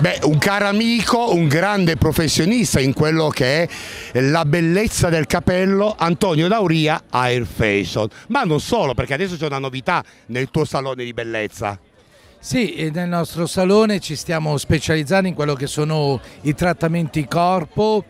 Beh, un caro amico, un grande professionista in quello che è la bellezza del capello, Antonio Dauria Air Fashion. Ma non solo, perché adesso c'è una novità nel tuo salone di bellezza. Sì, nel nostro salone ci stiamo specializzando in quello che sono i trattamenti corpo,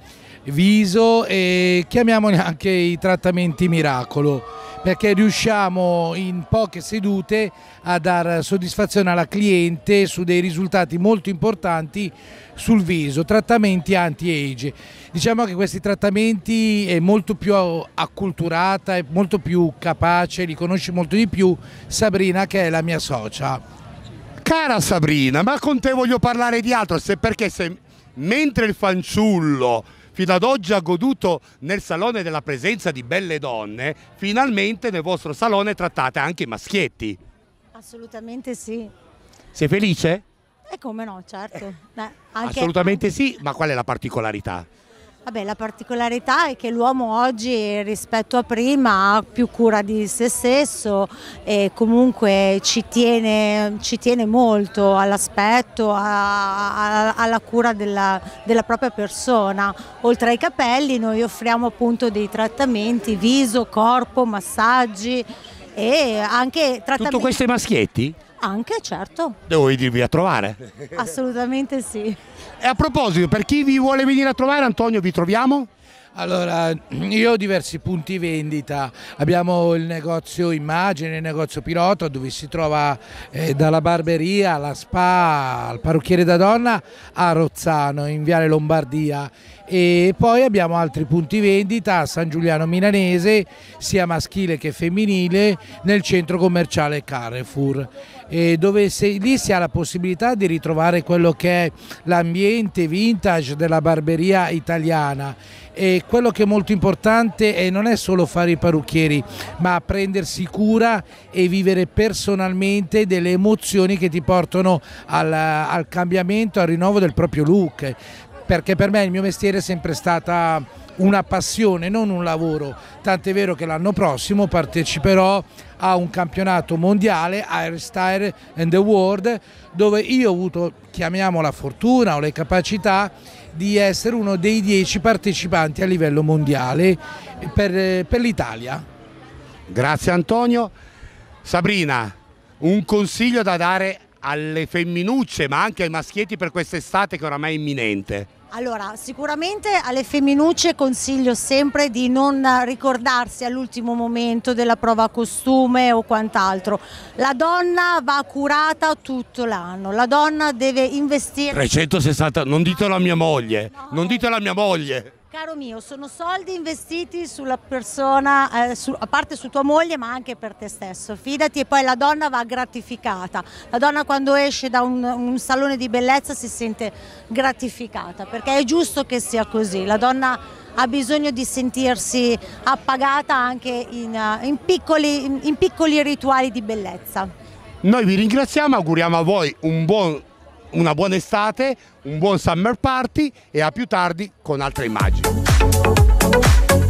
viso e chiamiamoli anche i trattamenti miracolo perché riusciamo in poche sedute a dar soddisfazione alla cliente su dei risultati molto importanti sul viso, trattamenti anti-age. Diciamo che questi trattamenti è molto più acculturata, è molto più capace, li conosce molto di più Sabrina che è la mia socia. Cara Sabrina, ma con te voglio parlare di altro, se perché se mentre il fanciullo fino ad oggi ha goduto nel salone della presenza di belle donne, finalmente nel vostro salone trattate anche i maschietti. Assolutamente sì. Sei felice? E eh, come no, certo. Eh, Assolutamente sì, ma qual è la particolarità? Vabbè, la particolarità è che l'uomo oggi rispetto a prima ha più cura di se stesso e comunque ci tiene, ci tiene molto all'aspetto, alla cura della, della, propria persona. Oltre ai capelli noi offriamo appunto dei trattamenti viso, corpo, massaggi e anche trattamenti... Tutto questo ai maschietti? Anche, certo. Devo venirvi a trovare. Assolutamente sì. E a proposito, per chi vi vuole venire a trovare, Antonio, vi troviamo? Allora, io ho diversi punti vendita, abbiamo il negozio immagine, il negozio pilota dove si trova eh, dalla barberia la spa il parrucchiere da donna a Rozzano in Viale Lombardia e poi abbiamo altri punti vendita a San Giuliano Milanese sia maschile che femminile nel centro commerciale Carrefour dove se, lì si ha la possibilità di ritrovare quello che è l'ambiente vintage della barberia italiana e quello che è molto importante è non è solo fare i parrucchieri ma prendersi cura e vivere personalmente delle emozioni che ti portano al, al cambiamento, al rinnovo del proprio look perché per me il mio mestiere è sempre stata una passione, non un lavoro, tant'è vero che l'anno prossimo parteciperò a un campionato mondiale Airstyle and the World dove io ho avuto, chiamiamola fortuna o le capacità di essere uno dei dieci partecipanti a livello mondiale per, per l'Italia. Grazie Antonio. Sabrina, un consiglio da dare alle femminucce ma anche ai maschietti per quest'estate che oramai è imminente. Allora, sicuramente alle femminucce consiglio sempre di non ricordarsi all'ultimo momento della prova costume o quant'altro. La donna va curata tutto l'anno, la donna deve investire... 360, non ditelo a mia moglie, no. non ditelo a mia moglie! Caro mio, sono soldi investiti sulla persona, eh, su, a parte su tua moglie ma anche per te stesso, fidati e poi la donna va gratificata, la donna quando esce da un, un salone di bellezza si sente gratificata perché è giusto che sia così, la donna ha bisogno di sentirsi appagata anche in, eh, in, piccoli, in, in piccoli rituali di bellezza. Noi vi ringraziamo, auguriamo a voi un buon una buona estate, un buon summer party e a più tardi con altre immagini.